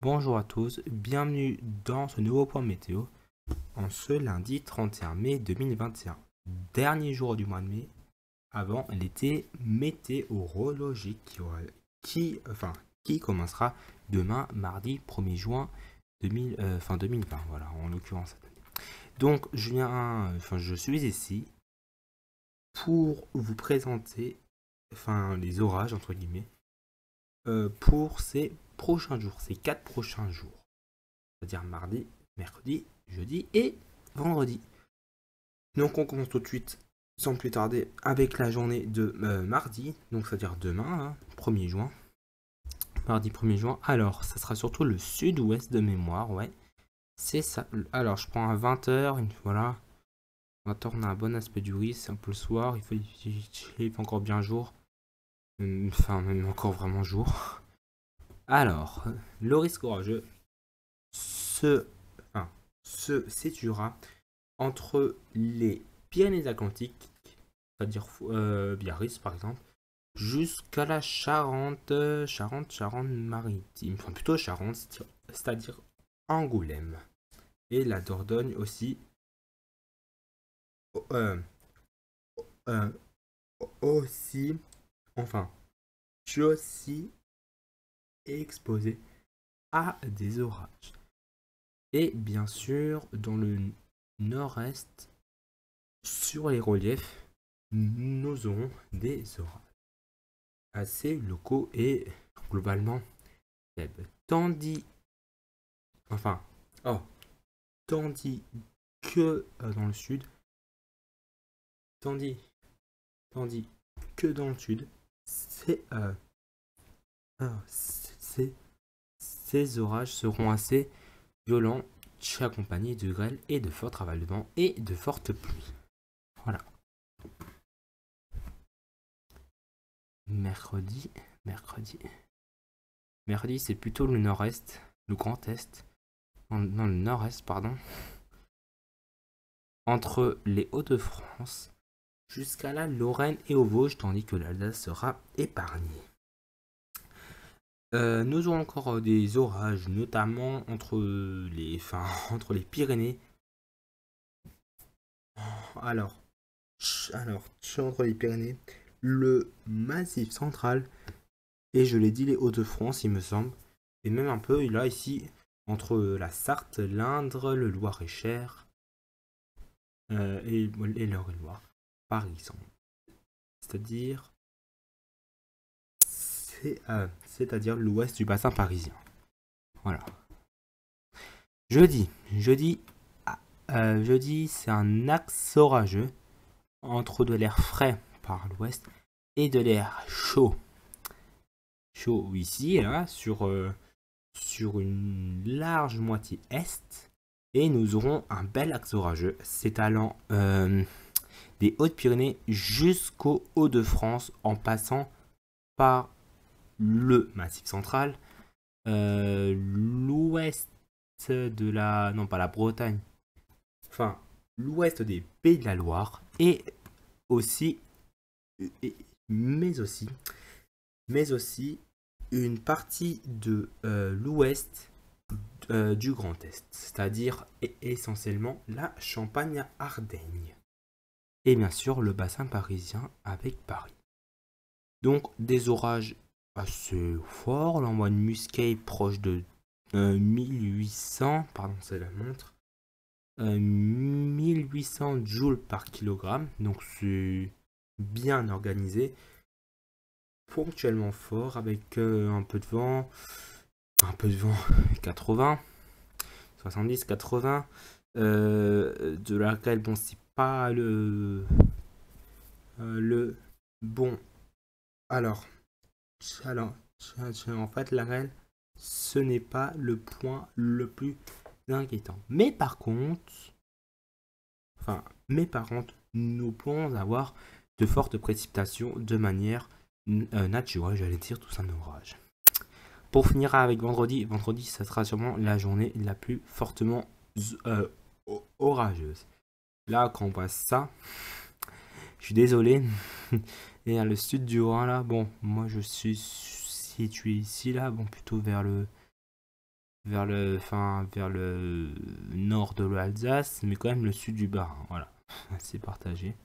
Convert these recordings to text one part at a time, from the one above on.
Bonjour à tous, bienvenue dans ce nouveau point météo en ce lundi 31 mai 2021, dernier jour du mois de mai avant l'été météorologique qui, enfin, qui commencera demain mardi 1er juin 2020, euh, voilà en l'occurrence Donc je enfin je suis ici pour vous présenter enfin les orages entre guillemets euh, pour ces prochains jours, ces quatre prochains jours, c'est-à-dire mardi, mercredi, jeudi et vendredi. Donc on commence tout de suite, sans plus tarder, avec la journée de euh, mardi, donc c'est-à-dire demain, 1er hein, juin. Mardi 1er juin, alors ça sera surtout le sud-ouest de mémoire, ouais. C'est ça. Alors je prends à 20h, voilà. 20h on a un bon aspect du riz, c'est un peu le soir, il faut il encore bien jour. Hum, enfin, même encore vraiment jour. Alors, risque Courageux se, enfin, se situera entre les Pyrénées-Atlantiques, c'est-à-dire Biarritz euh, par exemple, jusqu'à la Charente, Charente, Charente-Maritime, enfin plutôt Charente, c'est-à-dire Angoulême. Et la Dordogne aussi. Euh, euh, aussi, enfin, aussi exposé à des orages. Et bien sûr, dans le nord-est, sur les reliefs, nous aurons des orages assez locaux et globalement faibles. Tandis, enfin, oh, tandis que euh, dans le sud, tandis, tandis que dans le sud, c'est euh, oh, ces, orages seront assez violents, accompagnés de grêle et de forts travaux de vent et de fortes pluies. Voilà. Mercredi, mercredi. Mercredi, c'est plutôt le nord-est, le grand est, non, le nord-est, pardon, entre les Hauts-de-France jusqu'à la Lorraine et aux Vosges, tandis que l'Alsace sera épargnée. Euh, nous aurons encore euh, des orages, notamment entre euh, les, enfin, entre les Pyrénées. Alors, alors, entre les Pyrénées, le Massif central, et je l'ai dit, les Hauts-de-France, il me semble, et même un peu, là, ici, entre la Sarthe, l'Indre, le Loir-et-Cher, et, et l'Eure-et-Loire, par exemple. C'est-à-dire euh, c'est-à-dire l'ouest du bassin parisien. Voilà. Jeudi, jeudi, ah, euh, jeudi, c'est un axe orageux entre de l'air frais par l'ouest et de l'air chaud. Chaud ici, sur, euh, sur une large moitié est. Et nous aurons un bel axe orageux s'étalant des Hautes-Pyrénées jusqu'au Hauts-de-France en passant par le massif central, euh, l'ouest de la... non pas la Bretagne, enfin l'ouest des Pays de la Loire, et aussi, mais aussi, mais aussi une partie de euh, l'ouest euh, du Grand Est, c'est-à-dire essentiellement la Champagne-Ardenne. Et bien sûr le bassin parisien avec Paris. Donc des orages assez fort. l'envoi de voit est proche de 1800, euh, pardon, c'est la montre, 1800 euh, joules par kilogramme. Donc, c'est bien organisé, ponctuellement fort, avec euh, un peu de vent, un peu de vent, 80, 70, 80, de laquelle, bon, c'est pas le. le bon. Alors, alors, en fait, la reine, ce n'est pas le point le plus inquiétant. Mais par contre, enfin, mais par contre, nous pouvons avoir de fortes précipitations de manière euh, naturelle, j'allais dire tout un orage. Pour finir avec vendredi, vendredi, ça sera sûrement la journée la plus fortement euh, orageuse. Là, quand on passe ça, je suis désolé, et le sud du rhin là, bon, moi je suis situé ici, là, bon, plutôt vers le vers le, enfin, vers le nord de l'Alsace, mais quand même le sud du Bas. voilà, c'est partagé.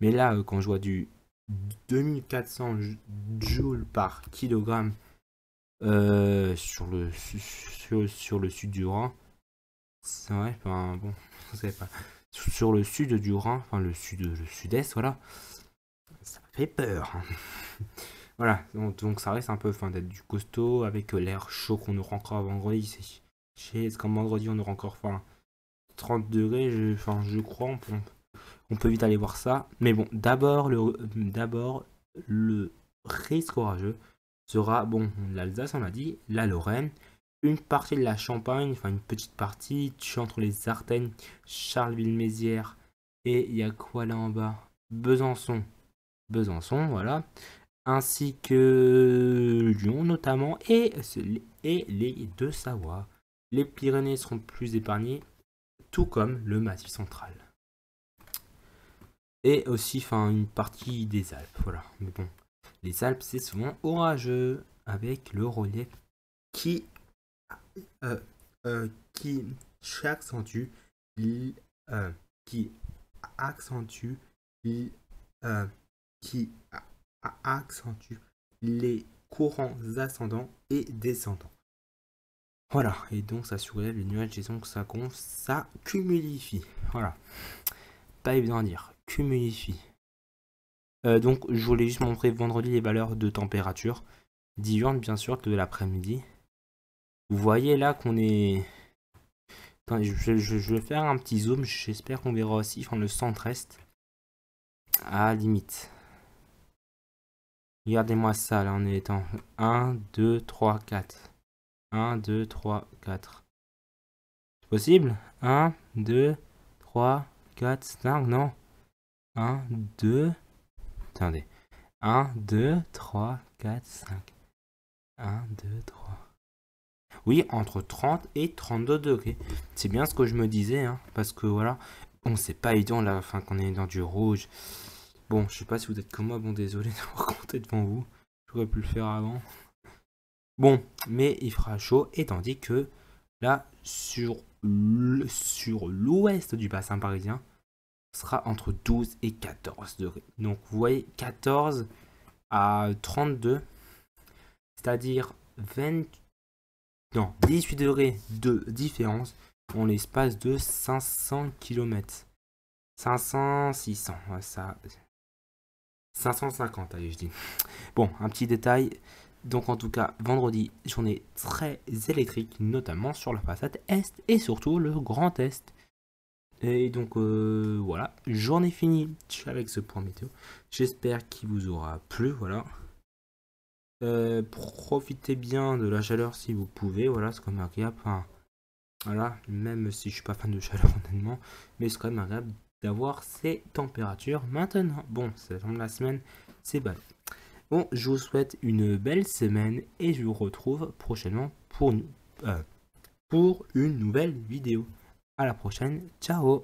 Mais là, euh, quand je vois du 2400 joules par kilogramme euh, sur, le, sur, le sud du Rhin, c'est vrai, enfin, bon, pas. Sur le sud du Rhin, enfin le sud, le sud-est, voilà, ça fait peur. voilà, donc, ça reste un peu fin d'être du costaud avec euh, l'air chaud qu'on aura encore vendredi. C'est qu'en vendredi, on aura encore 30 degrés, je, je crois. On peut, vite aller voir ça. Mais bon, d'abord le, d'abord le risque orageux sera, bon, l'Alsace, on a dit, la Lorraine, une partie de la Champagne, enfin une petite partie, tu entre les Ardennes, Charleville-Mézières, et il y a quoi là en bas Besançon. Besançon, voilà, ainsi que Lyon notamment, et, et les deux Savoie. Les Pyrénées seront plus épargnées, tout comme le Massif central. Et aussi, enfin, une partie des Alpes, voilà. Mais bon, les Alpes, c'est souvent orageux, avec le relief qui, qui, euh, euh, qui accentue, euh, qui accentue qui accentue les courants ascendants et descendants. Voilà, et donc ça soulève les nuages, et donc ça gonfle, ça cumulifie. Voilà, pas évident à dire, cumulifie. Euh, donc je voulais juste montrer vendredi les valeurs de température diurne, bien sûr, de l'après-midi. Vous voyez là qu'on est... je, vais faire un petit zoom, j'espère qu'on verra aussi enfin, le centre-est à limite. Regardez-moi ça, là, on est en 1, 2, 3, 4. 1, 2, 3, 4. C'est possible 1, 2, 3, 4, 5, non 1, 2... Attendez. 1, 2, 3, 4, 5. 1, 2, 3. Oui, entre 30 et 32 degrés. C'est bien ce que je me disais, hein, parce que voilà, bon, sait pas évident là, enfin qu'on est dans du rouge. Bon, je sais pas si vous êtes comme moi, bon désolé de vous raconter devant vous. J'aurais pu le faire avant. Bon, mais il fera chaud, et tandis que là, sur l'ouest du bassin parisien, sera entre 12 et 14 degrés. Donc vous voyez, 14 à 32, c'est-à-dire 20... Non, 18 degrés de différence en l'espace de 500 km. 500, 600, ça, 550, allez, je dis. Bon, un petit détail. Donc en tout cas, vendredi, journée très électrique, notamment sur la façade est et surtout le grand est. Et donc euh, voilà, journée finie avec ce point météo. J'espère qu'il vous aura plu, voilà. Euh, profitez bien de la chaleur si vous pouvez, voilà, c'est quand même agréable. Voilà, même si je suis pas fan de chaleur honnêtement, mais c'est quand même agréable d'avoir ces températures maintenant. Bon, c'est la la semaine, c'est Bon, je vous souhaite une belle semaine et je vous retrouve prochainement pour, euh, pour une nouvelle vidéo. À la prochaine, ciao